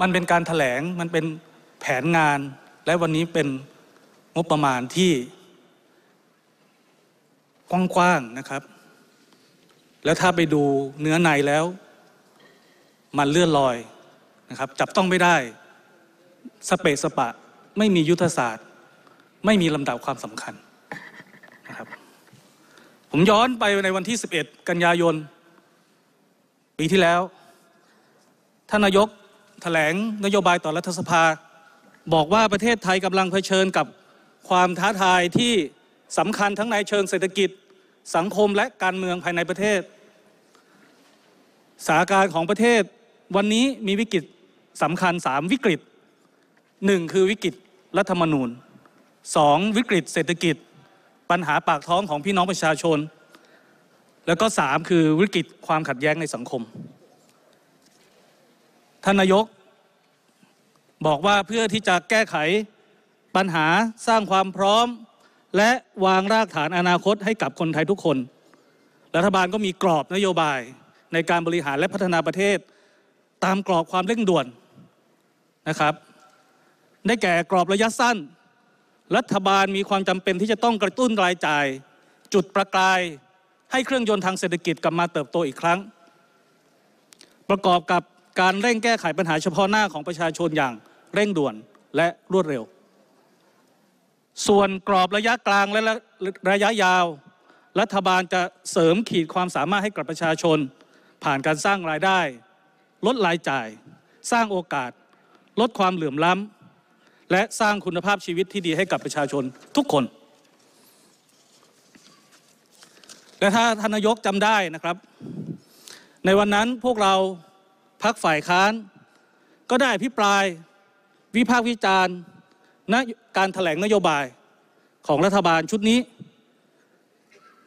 มันเป็นการถแถลง มันเป็นแผนงาน และวันนี้เป็นงบประมาณที่กว้าง ๆ นะครับ แล้วถ้าไปดูเนื้อในแล้ว มันเลื่อนลอยนะครับ จับต้องไม่ได้สเปสปะ ไม่มียุทธศาสตร์ ไม่มีลำดับความสำคัญนะครับ ผมย้อนไปในวันที่ 11 กันยายนปีที่แล้ว ท่านนายกแถลงนโยบายต่อรัฐสภา บอกว่าประเทศไทยกำลังเผชิญกับความท้าทายที่สำคัญทั้งในเชิงเศรษฐกิจสังคมและการเมืองภายในประเทศสถานการณ์ของประเทศ วันนี้มีวิกฤตสำคัญ 3 วิกฤต 1. คือวิกฤตรัฐธรรมนูญ 2. วิกฤตเศรษฐกิจ ปัญหาปากท้องของพี่น้องประชาชน แล้วก็ 3 คือวิกฤตความขัดแย้งในสังคมท่านนายกบอกว่าเพื่อที่จะแก้ไขปัญหาสร้างความพร้อม และวางรากฐานอนาคตให้กับคนไทยทุกคน รัฐบาลก็มีกรอบนโยบายในการบริหารและพัฒนาประเทศ ตามกรอบความเร่งด่วนนะครับได้แก่กรอบระยะสั้น รัฐบาลมีความจำเป็นที่จะต้องกระตุ้นรายจ่าย จุดประกายให้เครื่องยนต์ทางเศรษฐกิจกลับมาเติบโตอีกครั้ง ประกอบกับการเร่งแก้ไขปัญหาเฉพาะหน้าของประชาชนอย่างเร่งด่วนและรวดเร็ว ส่วนกรอบระยะกลางและระยะยาว รัฐบาลจะเสริมขีดความสามารถให้กับประชาชน ผ่านการสร้างรายได้ ลดรายจ่าย สร้างโอกาส ลดความเหลื่อมล้ำและสร้างคุณภาพชีวิตที่ดีให้กับประชาชนทุกคน และถ้าท่านนายกจำได้นะครับ ในวันนั้นพวกเราพักฝ่ายค้านก็ได้อภิปรายวิพากษ์วิจารณ์นการถแถลงนโยบายของรัฐบาลชุดนี้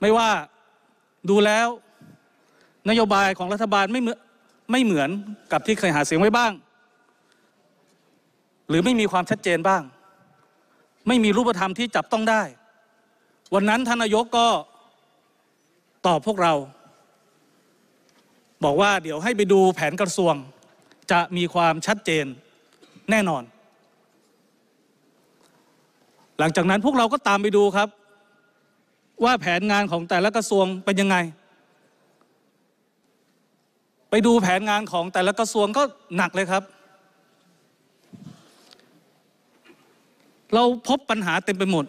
ไม่ว่าดูแล้ว นโยบายของรัฐบาลไม่เหมือนไม่เหมือนกับที่เคยหาเสียงไว้บ้าง หรือไม่มีความชัดเจนบ้าง ไม่มีรูปธรรมที่จับต้องได้ วันนั้นท่านนายกก็ตอบพวกเราบอกว่าเดี๋ยวให้ไปดูแผนกระทรวง จะมีความชัดเจนแน่นอน หลังจากนั้นพวกเราก็ตามไปดูครับ ว่าแผนงานของแต่ละกระทรวงเป็นยังไง ไปดูแผนงานของแต่ละกระทรวงก็หนักเลยครับ เราพบปัญหาเต็มไปหมด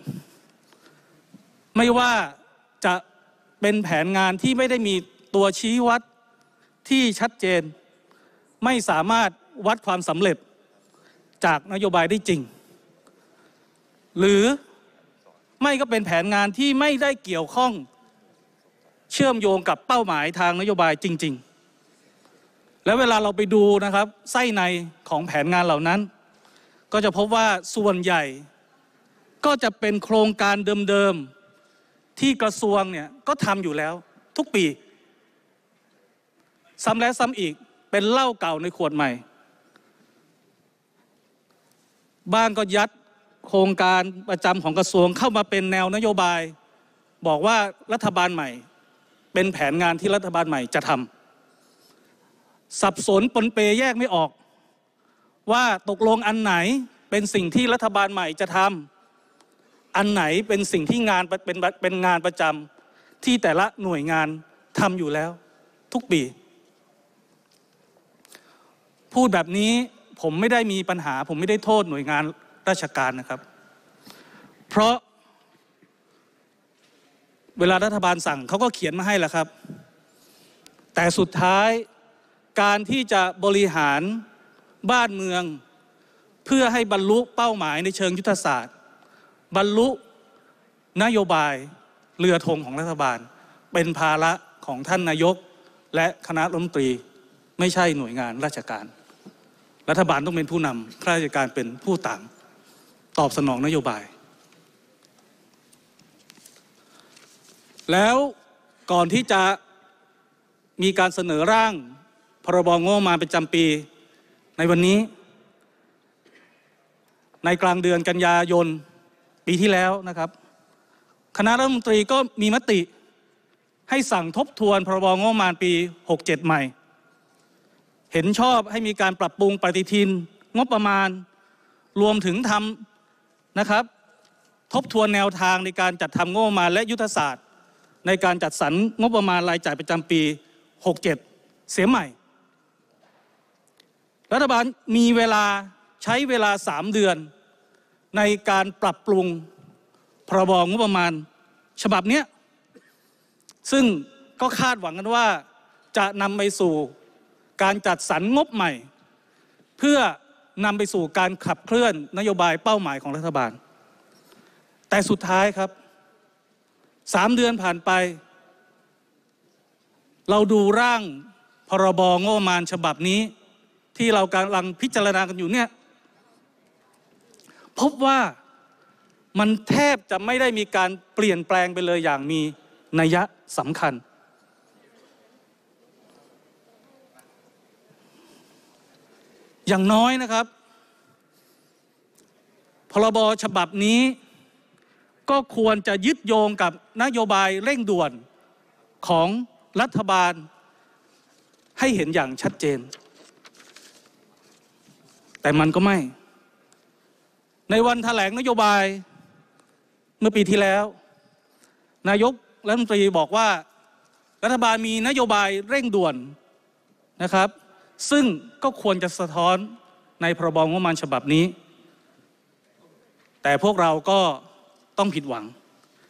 ไม่ว่าจะเป็นแผนงานที่ไม่ได้มีตัวชี้วัดที่ชัดเจนไม่สามารถวัดความสำเร็จจากนโยบายได้จริง หรือไม่ก็เป็นแผนงานที่ไม่ได้เกี่ยวข้องเชื่อมโยงกับเป้าหมายทางนโยบายจริงๆ แล้วเวลาเราไปดูนะครับไส้ในของแผนงานเหล่านั้น ก็จะพบว่าส่วนใหญ่ ก็จะเป็นโครงการเดิมๆ ที่กระทรวงเนี่ยก็ทำอยู่แล้วทุกปีซ้ำแล้วซ้ำอีกเป็นเหล้าเก่าในขวดใหม่ บ้างก็ยัดโครงการประจำของกระทรวงเข้ามาเป็นแนวนโยบาย บอกว่ารัฐบาลใหม่ เป็นแผนงานที่รัฐบาลใหม่จะทำสับสนปนเปแยกไม่ออก ว่าตกลงอันไหนเป็นสิ่งที่รัฐบาลใหม่จะทำอันไหนเป็นสิ่งที่งานเป็นเป็นงานประจำที่แต่ละหน่วยงานทำอยู่แล้ว ทุกปีพูดแบบนี้ผมไม่ได้มีปัญหา ผมไม่ได้โทษหน่วยงานราชการนะครับ เพราะเวลารัฐบาลสั่งเขาก็เขียนมาให้แหละครับ แต่สุดท้ายการที่จะบริหารบ้านเมืองเพื่อให้บรรลุเป้าหมายในเชิงยุทธศาสตร์ บรรลุนโยบายเรือธงของรัฐบาล เป็นภาระของท่านนายกและคณะรัฐมนตรีไม่ใช่หน่วยงานราชการรัฐบาลต้องเป็นผู้นำข้าราชการเป็นผู้ตามตอบสนองนโยบาย แล้วก่อนที่จะมีการเสนอร่างพรบงบมาประจำปีในวันนี้ ในกลางเดือนกันยายนปีที่แล้วนะครับ คณะรัฐมนตรีก็มีมติให้สั่งทบทวนพรบงบมาปี 67 ใหม่เห็นชอบให้มีการปรับปรุงปฏิทิน งบประมาณรวมถึงทำนะครับ ทบทวนแนวทางในการจัดทำงบประมาณและยุทธศาสตร์ ในการจัดสรรงบประมาณ รายจ่ายประจำปี 67 เสียใหม่รัฐบาลมีเวลาใช้เวลา 3 เดือน ในการปรับปรุง พรบงบประมาณฉบับนี้ซึ่งก็คาดหวังกันว่าจะนำไปสู่การจัดสรรงบใหม่ เพื่อนำไปสู่การขับเคลื่อนนโยบายเป้าหมายของรัฐบาล แต่สุดท้ายครับสามเดือนผ่านไป เราดูร่างพรบงบประมาณฉบับนี้ ที่เรากำลังพิจารณากันอยู่เนี่ย พบว่ามันแทบจะไม่ได้มีการเปลี่ยนแปลงไปเลยอย่างมีนัยสำคัญอย่างน้อยนะครับ พรบฉบับนี้ ก็ควรจะยึดโยงกับนโยบายเร่งด่วนของรัฐบาล ให้เห็นอย่างชัดเจน แต่มันก็ไม่ ในวันถแถลงนโยบายเมื่อปีที่แล้ว นายกรัฐมนตรีบอกว่า รัฐบาลมีนโยบายเร่งด่วนนะครับซึ่งก็ควรจะสะท้อนในพรบงบประมาณฉบับนี้ แต่พวกเราก็ต้องผิดหวัง